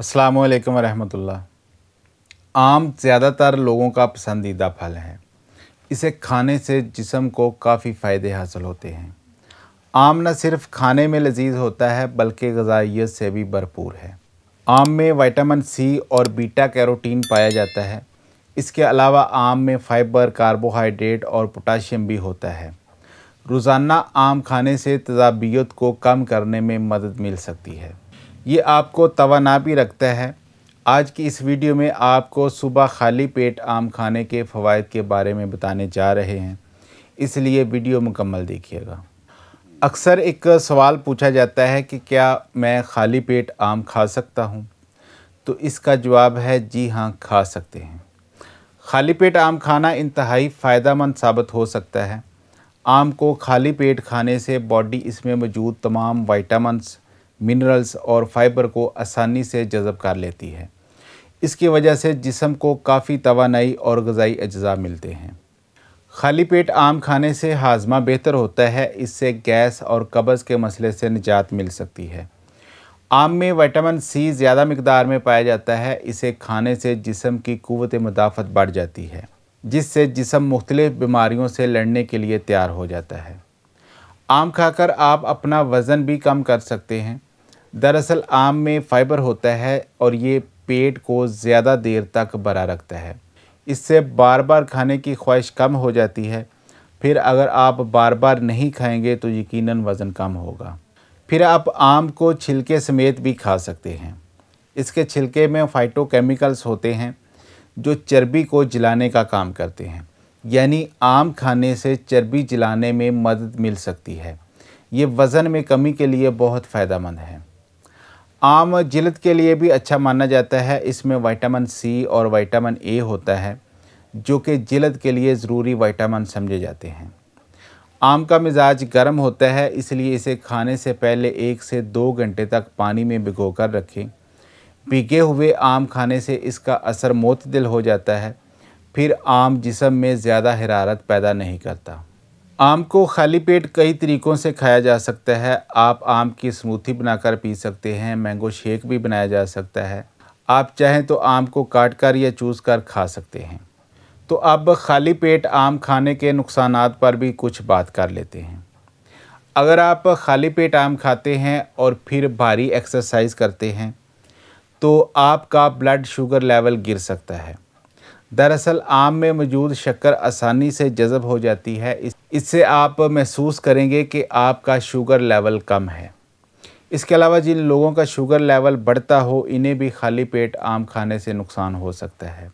अस्सलाम वालेकुम रहमतुल्लाह आम ज़्यादातर लोगों का पसंदीदा फल है इसे खाने से जिसम को काफ़ी फ़ायदे हासिल होते हैं आम न सिर्फ खाने में लजीज होता है बल्कि गजाइत से भी भरपूर है आम में विटामिन सी और बीटा कैरोटीन पाया जाता है इसके अलावा आम में फाइबर कार्बोहाइड्रेट और पोटाशियम भी होता है रोज़ाना आम खाने से तजाबियत को कम करने में मदद मिल सकती है ये आपको भी रखता है आज की इस वीडियो में आपको सुबह खाली पेट आम खाने के फ़वाद के बारे में बताने जा रहे हैं इसलिए वीडियो मुकम्मल देखिएगा अक्सर एक सवाल पूछा जाता है कि क्या मैं खाली पेट आम खा सकता हूँ तो इसका जवाब है जी हाँ खा सकते हैं खाली पेट आम खाना इंतहाई फ़ायदा मंद साबित हो सकता है आम को खाली पेट खाने से बॉडी इसमें मौजूद तमाम वाइटामस मिनरल्स और फाइबर को आसानी से जज़ब कर लेती है इसकी वजह से जिसम को काफ़ी तोानाई और गज़ाई अज्जा मिलते हैं खाली पेट आम खाने से हाजमा बेहतर होता है इससे गैस और कब्ज़ के मसले से निजात मिल सकती है आम में विटामिन सी ज़्यादा मकदार में पाया जाता है इसे खाने से जिसम की क़वत मदाफ़त बढ़ जाती है जिससे जिसम मुख्तलिफ़ बीमारियों से लड़ने के लिए तैयार हो जाता है आम खाकर आप अपना वज़न भी कम कर सकते हैं दरअसल आम में फाइबर होता है और ये पेट को ज़्यादा देर तक भरा रखता है इससे बार बार खाने की ख्वाहिश कम हो जाती है फिर अगर आप बार बार नहीं खाएंगे तो यकीनन वज़न कम होगा फिर आप आम को छिलके समेत भी खा सकते हैं इसके छिलके में फाइटोकेमिकल्स होते हैं जो चर्बी को जलाने का काम करते हैं यानी आम खाने से चर्बी जलाने में मदद मिल सकती है ये वज़न में कमी के लिए बहुत फ़ायदा मंद है आम जिल्द के लिए भी अच्छा माना जाता है इसमें विटामिन सी और विटामिन ए होता है जो कि जिल्द के लिए ज़रूरी विटामिन समझे जाते हैं आम का मिजाज गर्म होता है इसलिए इसे खाने से पहले एक से दो घंटे तक पानी में भिगो कर रखें भीगे हुए आम खाने से इसका असर दिल हो जाता है फिर आम जिसम में ज़्यादा हरारत पैदा नहीं करता आम को खाली पेट कई तरीक़ों से खाया जा सकता है आप आम की स्मूथी बनाकर पी सकते हैं मैंगो शेक भी बनाया जा सकता है आप चाहें तो आम को काट कर या चूस कर खा सकते हैं तो अब खाली पेट आम खाने के नुकसान पर भी कुछ बात कर लेते हैं अगर आप खाली पेट आम खाते हैं और फिर भारी एक्सरसाइज करते हैं तो आपका ब्लड शुगर लेवल गिर सकता है दरअसल आम में मौजूद शक्कर आसानी से जज़ब हो जाती है इससे आप महसूस करेंगे कि आपका शुगर लेवल कम है इसके अलावा जिन लोगों का शुगर लेवल बढ़ता हो इन्हें भी खाली पेट आम खाने से नुकसान हो सकता है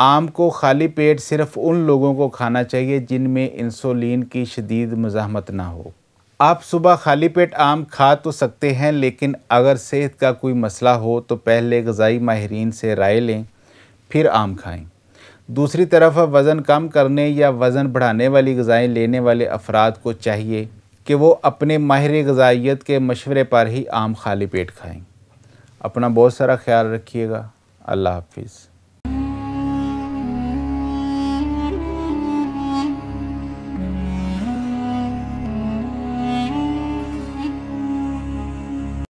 आम को खाली पेट सिर्फ उन लोगों को खाना चाहिए जिनमें इंसुलिन की शदीद मजामत ना हो आप सुबह खाली पेट आम खा तो सकते हैं लेकिन अगर सेहत का कोई मसला हो तो पहले गज़ाई माहरीन से राय लें फिर आम खाएं दूसरी तरफ वज़न कम करने या वज़न बढ़ाने वाली गज़ाएँ लेने वाले अफराद को चाहिए कि वो अपने माहिर गजाइत के मशवरे पर ही आम खाली पेट खाएं अपना बहुत सारा ख्याल रखिएगा अल्लाह हाफिज़